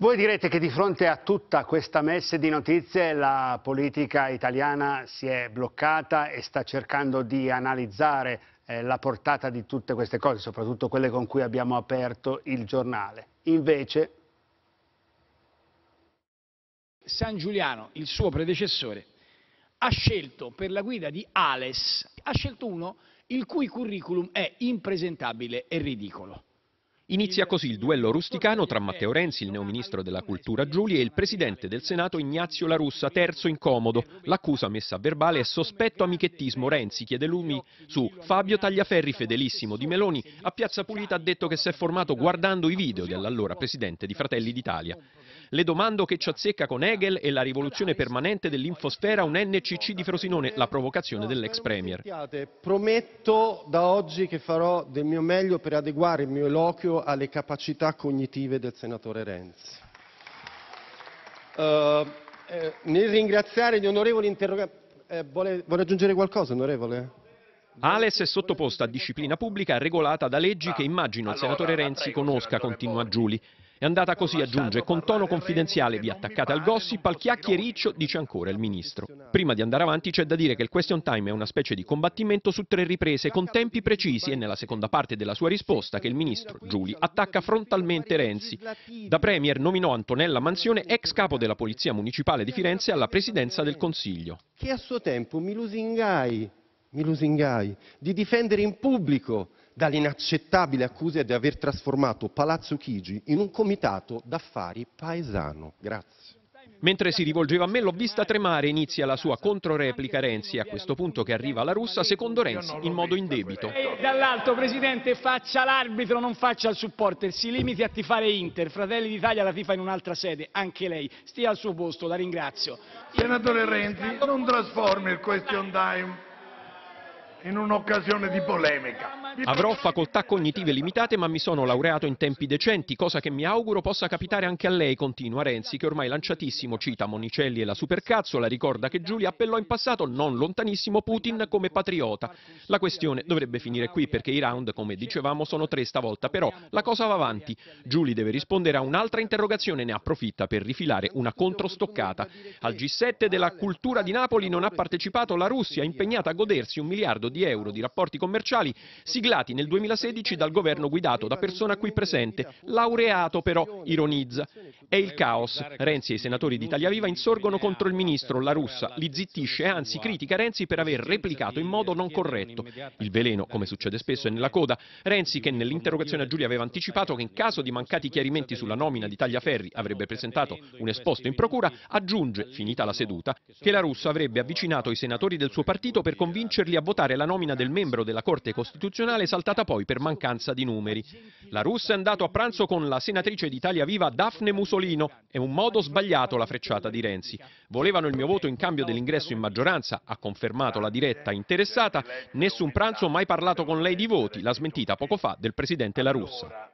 Voi direte che di fronte a tutta questa messe di notizie la politica italiana si è bloccata e sta cercando di analizzare eh, la portata di tutte queste cose, soprattutto quelle con cui abbiamo aperto il giornale. Invece... San Giuliano, il suo predecessore, ha scelto per la guida di Ales, ha scelto uno il cui curriculum è impresentabile e ridicolo. Inizia così il duello rusticano tra Matteo Renzi, il neoministro della cultura Giuli, e il presidente del Senato Ignazio La Russa, terzo incomodo. L'accusa messa a verbale è sospetto amichettismo. Renzi chiede lumi su Fabio Tagliaferri, fedelissimo di Meloni, a Piazza Pulita ha detto che si è formato guardando i video dell'allora presidente di Fratelli d'Italia. Le domando che ci azzecca con Hegel e la rivoluzione permanente dell'infosfera un NCC di Frosinone, la provocazione dell'ex premier. Prometto da oggi che farò del mio meglio per adeguare il mio eloquio alle capacità cognitive del senatore Renzi. Eh, eh, nel ringraziare gli onorevoli interroganti... Eh, vuole, vuole aggiungere qualcosa, onorevole? Ales è sottoposta a disciplina pubblica regolata da leggi che immagino il senatore Renzi conosca, continua Giuli. È andata così, aggiunge, con tono confidenziale eh, vi attaccate al gossip, al chiacchiericcio, dice ancora il ministro. Prima di andare avanti c'è da dire che il question time è una specie di combattimento su tre riprese con tempi precisi e nella seconda parte della sua risposta che il ministro Giuli attacca frontalmente Renzi. Da premier nominò Antonella Mansione ex capo della Polizia Municipale di Firenze alla presidenza del Consiglio. Che a suo tempo mi lusingai, mi lusingai di difendere in pubblico dalle inaccettabili accuse di aver trasformato Palazzo Chigi in un comitato d'affari paesano. Grazie. Mentre si rivolgeva a me l'ho vista tremare, inizia la sua controreplica Renzi, a questo punto che arriva la russa, secondo Renzi, in modo indebito. E dall'alto, Presidente, faccia l'arbitro, non faccia il supporter, si limiti a tifare Inter, Fratelli d'Italia la tifa in un'altra sede, anche lei, stia al suo posto, la ringrazio. Senatore Renzi, non trasformi il question time in un'occasione di polemica. Avrò facoltà cognitive limitate ma mi sono laureato in tempi decenti, cosa che mi auguro possa capitare anche a lei, continua Renzi, che ormai lanciatissimo cita Monicelli e la supercazzola, ricorda che Giulia appellò in passato, non lontanissimo, Putin come patriota. La questione dovrebbe finire qui perché i round, come dicevamo, sono tre stavolta, però la cosa va avanti. Giulia deve rispondere a un'altra interrogazione, ne approfitta per rifilare una controstoccata. Al G7 della cultura di Napoli non ha partecipato la Russia, impegnata a godersi un miliardo miliardo di euro di rapporti commerciali siglati nel 2016 dal governo guidato da persona qui presente, laureato però, ironizza. È il caos. Renzi e i senatori di Italia Viva insorgono contro il ministro, la russa, li zittisce, e anzi critica Renzi per aver replicato in modo non corretto. Il veleno, come succede spesso, è nella coda. Renzi, che nell'interrogazione a Giulia aveva anticipato che in caso di mancati chiarimenti sulla nomina di Tagliaferri avrebbe presentato un esposto in procura, aggiunge, finita la seduta, che la russa avrebbe avvicinato i senatori del suo partito per convincerli a votare la nomina del membro della Corte Costituzionale saltata poi per mancanza di numeri. La Russa è andato a pranzo con la senatrice d'Italia Viva Daphne Musolino. È un modo sbagliato la frecciata di Renzi. Volevano il mio voto in cambio dell'ingresso in maggioranza, ha confermato la diretta interessata. Nessun pranzo mai parlato con lei di voti, l'ha smentita poco fa del presidente La Russa.